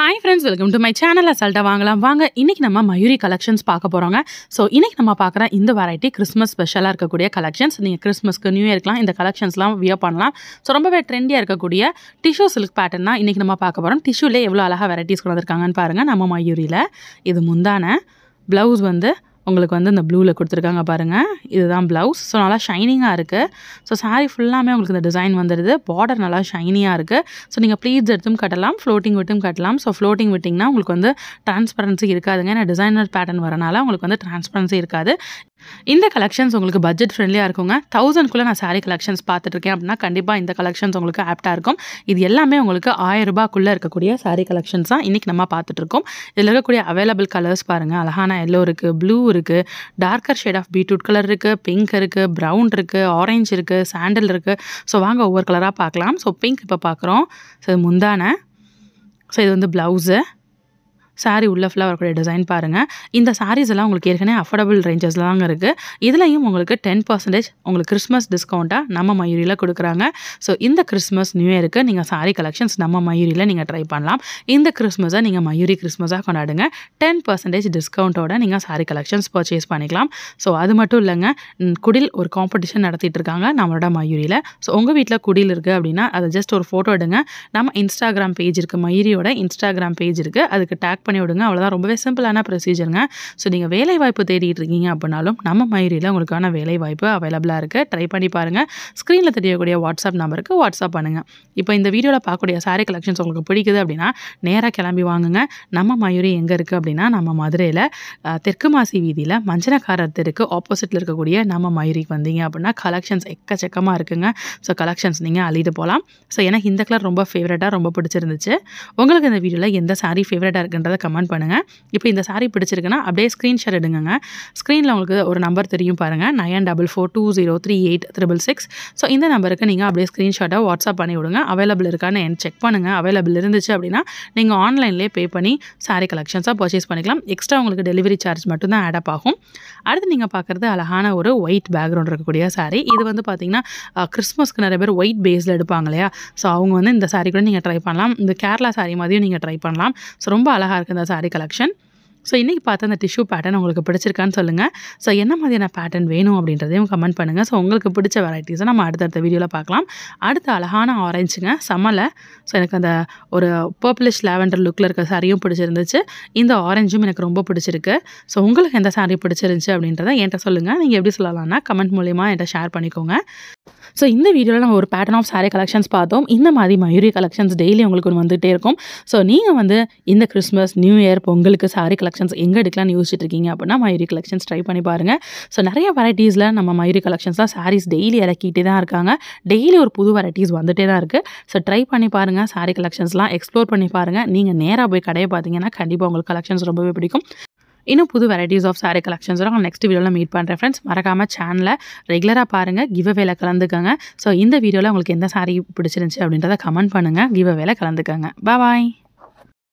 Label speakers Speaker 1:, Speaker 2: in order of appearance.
Speaker 1: hi friends welcome to my channel அசால்ட்டாக வாங்கலாம் வாங்க இன்றைக்கி நம்ம மயூரி கலெக்ஷன்ஸ் பார்க்க போகிறோங்க ஸோ இன்றைக்கி நம்ம பார்க்குற இந்த வெரைட்டி கிறிஸ்மஸ் ஸ்பெஷலாக இருக்கக்கூடிய கலெக்ஷன்ஸ் நீங்கள் கிறிஸ்மஸ்க்கு நியூ இயர்க்கெலாம் இந்த கலெக்ஷன்ஸ்லாம் வியர் பண்ணலாம் ஸோ ரொம்பவே ட்ரெண்டியாக இருக்கக்கூடிய டிஷ்யூ சில்க் பேட்டர்ன் தான் இன்றைக்கி நம்ம பார்க்க போகிறோம் டிஷ்யூலே எவ்வளோ அழகாக வெரைட்டிஸ் கொண்டு வந்திருக்காங்கன்னு பாருங்கள் நம்ம மயூரியில் இது முந்தான ப்ளவுஸ் வந்து உங்களுக்கு வந்து இந்த ப்ளூவில் கொடுத்துருக்காங்க பாருங்கள் இதுதான் ப்ளவுஸ் ஸோ நல்லா ஷைனிங்காக இருக்குது ஸோ சாரீ ஃபுல்லாமே உங்களுக்கு இந்த டிசைன் வந்துடுது பார்டர் நல்லா ஷைனியாக இருக்குது ஸோ நீங்கள் ப்ளீட்ஸ் எடுத்தும் கட்டலாம் ஃப்ளோட்டிங் விட்டும் கட்டலாம் ஸோ ஃப்ளோட்டிங் விட்டிங்கன்னா உங்களுக்கு வந்து டிரான்ஸ்பரன்சி இருக்காதுங்க ஏன்னா டிசைனர் பேட்டர்ன் வரனால உங்களுக்கு வந்து டிரான்ஸ்பரன்சி இருக்காது இந்த கலெக்ஷன்ஸ் உங்களுக்கு பட்ஜெட் ஃப்ரெண்ட்லியாக இருக்குங்க தௌசண்ட்குள்ளே நான் சாரீ கலெக்ஷன்ஸ் பார்த்துட்ருக்கேன் அப்படின்னா கண்டிப்பாக இந்த கலெக்ஷன்ஸ் உங்களுக்கு ஆப்டாக இருக்கும் இது எல்லாமே உங்களுக்கு ஆயிரம் ரூபாய்க்குள்ளே இருக்கக்கூடிய சாரீ கலெக்ஷன்ஸ் தான் இன்றைக்கி நம்ம பார்த்துட்ருக்கோம் இதில் இருக்கக்கூடிய அவைலபிள் கலர்ஸ் பாருங்கள் அழகான எல்லோ இருக்குது ப்ளூ இருக்குது darker shade of beetroot colour இருக்குது பிங்க் இருக்குது ப்ரௌன் இருக்குது ஆரஞ்சு இருக்குது சாண்டில் இருக்குது ஸோ வாங்க ஒவ்வொரு கலராக பார்க்கலாம் ஸோ பிங்க் இப்போ பார்க்குறோம் ஸோ முந்தான ஸோ இது வந்து ப்ளவுஸு சாரீ உள்ள ஃபுல்லாக வரக்கூடிய டிசைன் பாருங்கள் இந்த சாரீஸ் எல்லாம் உங்களுக்கு ஏற்கனவே அஃபோர்டபுள் ரேஞ்சஸில் தாங்க இருக்குது இதுலையும் உங்களுக்கு டென் பர்சன்டேஜ் உங்களுக்கு கிறிஸ்மஸ் டிஸ்கவுண்ட்டாக நம்ம மயூரியில் கொடுக்குறாங்க ஸோ இந்த கிறிஸ்மஸ் நியூ இயருக்கு நீங்கள் சாரீ கலெக்ஷன்ஸ் நம்ம மயூரியில் நீங்கள் ட்ரை பண்ணலாம் இந்த கிறிஸ்மஸை நீங்கள் மயூரி கிறிஸ்மஸாக கொண்டாடுங்க டென் பர்சன்டேஜ் டிஸ்கவுண்ட்டோட நீங்கள் சாரீ கலெக்ஷன்ஸ் பர்ச்சேஸ் பண்ணிக்கலாம் ஸோ அது மட்டும் இல்லைங்க குடில் ஒரு காம்படிஷன் நடத்திட்டு இருக்காங்க நம்மளோட மயூரியில் ஸோ உங்கள் வீட்டில் குடில் இருக்குது அப்படின்னா அதை ஜஸ்ட் ஒரு ஃபோட்டோ எடுங்க நம்ம இன்ஸ்டாகிராம் பேஜ் இருக்குது மயூரியோட இன்ஸ்டாகிராம் பேஜ் இருக்குது அதுக்கு டேக் பண்ணி விடுங்க அவ்வளோதான் ரொம்பவே சிம்பிளான ப்ரொசீஜருங்க ஸோ நீங்கள் வேலை வாய்ப்பு தேடிட்டு இருக்கீங்க அப்படின்னாலும் நம்ம மயூரியில் உங்களுக்கான வேலை வாய்ப்பு அவைலபிளாக இருக்குது ட்ரை பண்ணி பாருங்கள் ஸ்க்ரீனில் தெரியக்கூடிய வாட்ஸ்அப் நம்பருக்கு வாட்ஸ்அப் பண்ணுங்கள் இப்போ இந்த வீடியோவில் பார்க்கக்கூடிய சாரீ கலெக்ஷன்ஸ் உங்களுக்கு பிடிக்குது அப்படின்னா நேராக கிளம்பி வாங்குங்க நம்ம மயூரி எங்கே இருக்குது அப்படின்னா நம்ம மதுரையில் தெற்கு மாசி வீதியில் மஞ்சனக்காரர் தெருக்கு ஆப்போசிட்டில் இருக்கக்கூடிய நம்ம மயூரிக்கு வந்தீங்க அப்படின்னா கலெக்ஷன்ஸ் எக்கச்சக்கமாக இருக்குங்க ஸோ கலெக்ஷன்ஸ் நீங்கள் அழிட்டு போகலாம் ஸோ எனக்கு இந்த கலர் ரொம்ப ஃபேவரட்டாக ரொம்ப பிடிச்சிருந்துச்சு உங்களுக்கு இந்த வீடியோவில் எந்த சாரி ஃபேவரட்டாக இருக்குன்றத கமெண்ட் பண்ணுங்கள் இப்போ இந்த சாரீ பிடிச்சிருக்குன்னா அப்படியே ஸ்க்ரீன்ஷாட் எடுங்க ஸ்க்ரீனில் உங்களுக்கு ஒரு நம்பர் தெரியும் பாருங்கள் nine double four two zero three eight triple six so இந்த நம்பருக்கு நீங்கள் அப்படியே ஸ்க்ரீன்ஷாட்டை வாட்ஸ்அப் பண்ணி விடுங்க அவைலபிள் இருக்கான்னு செக் பண்ணுங்கள் அவைலபிள் இருந்துச்சு அப்படின்னா நீங்கள் ஆன்லைன்லேயே பே பண்ணி சாரீ கலெக்ஷன்ஸாக பர்ச்சேஸ் பண்ணிக்கலாம் எக்ஸ்ட்ரா உங்களுக்கு டெலிவரி சார்ஜ் மட்டும்தான் ஆட் ஆகும் அடுத்து நீங்கள் பார்க்குறது அழகான ஒரு ஒயிட் பேக்ரவுண்ட் இருக்கக்கூடிய சாரீ இது வந்து பார்த்திங்கன்னா கிறிஸ்மஸ்க்கு நிறைய பேர் ஒயிட் பேஸில் எடுப்பாங்க இல்லையா ஸோ அவங்க வந்து இந்த சாரீ கூட நீங்கள் ட்ரை பண்ணலாம் இந்த கேரளா சாரி மாதிரியும் நீங்கள் ட்ரை பண்ணலாம் ஸோ ரொம்ப அழகாக அழகாக இருக்குது இந்த சாரீ கலெக்ஷன் ஸோ இன்றைக்கி பார்த்தா அந்த டிஷ்யூ பேட்டர்ன் உங்களுக்கு பிடிச்சிருக்கான்னு சொல்லுங்கள் ஸோ என்ன மாதிரியான பேட்டர்ன் வேணும் அப்படின்றதையும் கமெண்ட் பண்ணுங்கள் ஸோ உங்களுக்கு பிடிச்ச வெரைட்டிஸை நம்ம அடுத்தடுத்த வீடியோவில் பார்க்கலாம் அடுத்த அழகான ஆரஞ்சுங்க சமலை ஸோ எனக்கு அந்த ஒரு பர்பிளிஷ் லேவண்டர் லுக்கில் இருக்க சாரியும் பிடிச்சிருந்துச்சு இந்த ஆரஞ்சும் எனக்கு ரொம்ப பிடிச்சிருக்கு ஸோ உங்களுக்கு எந்த சாரி பிடிச்சிருந்துச்சு அப்படின்றத என்கிட்ட சொல்லுங்கள் நீங்கள் எப்படி சொல்லலாம்னா கமெண்ட் மூலியமாக என்கிட்ட ஷேர் பண்ணிக்கோங்க ஸோ இந்த வீடியோவில் நம்ம ஒரு பேட்டர்ன் ஆஃப் சாரீ கலெக்ஷன்ஸ் பார்த்தோம் இந்த மாதிரி மயூரி கலெக்ஷன்ஸ் டெய்லி உங்களுக்கு வந்துகிட்டே இருக்கும் ஸோ நீங்கள் வந்து இந்த கிறிஸ்மஸ் நியூ இயர் பொங்கலுக்கு சாரீ கலெக்ஷன் கலெக்ஷன்ஸ் எங்கே எடுக்கலாம்னு யோசிச்சுட்டு இருக்கீங்க அப்படின்னா மயூரி கலெக்ஷன்ஸ் ட்ரை பண்ணி பாருங்கள் ஸோ நிறைய வெரைட்டிஸில் நம்ம மயூரி கலெக்ஷன்ஸ்லாம் சாரீஸ் டெய்லி இறக்கிட்டே தான் இருக்காங்க டெய்லி ஒரு புது வெரைட்டிஸ் வந்துட்டே தான் இருக்குது ஸோ ட்ரை பண்ணி பாருங்கள் சாரீ கலெக்ஷன்ஸ்லாம் எக்ஸ்ப்ளோர் பண்ணி பாருங்கள் நீங்கள் நேராக போய் கடையை பார்த்தீங்கன்னா கண்டிப்பாக உங்களுக்கு கலெக்ஷன்ஸ் ரொம்பவே பிடிக்கும் இன்னும் புது வெரைட்டிஸ் ஆஃப் சாரீ கலெக்ஷன்ஸ் நான் நெக்ஸ்ட் வீடியோவில் மீட் பண்ணுறேன் ஃப்ரெண்ட்ஸ் மறக்காமல் சேனலில் ரெகுலராக பாருங்கள் கிவ் அவேல கலந்துக்கோங்க ஸோ இந்த வீடியோவில் உங்களுக்கு எந்த சாரீ பிடிச்சிருந்துச்சி அப்படின்றத கமெண்ட் பண்ணுங்கள் கிவ் அவேல கலந்துக்கோங்க பாய்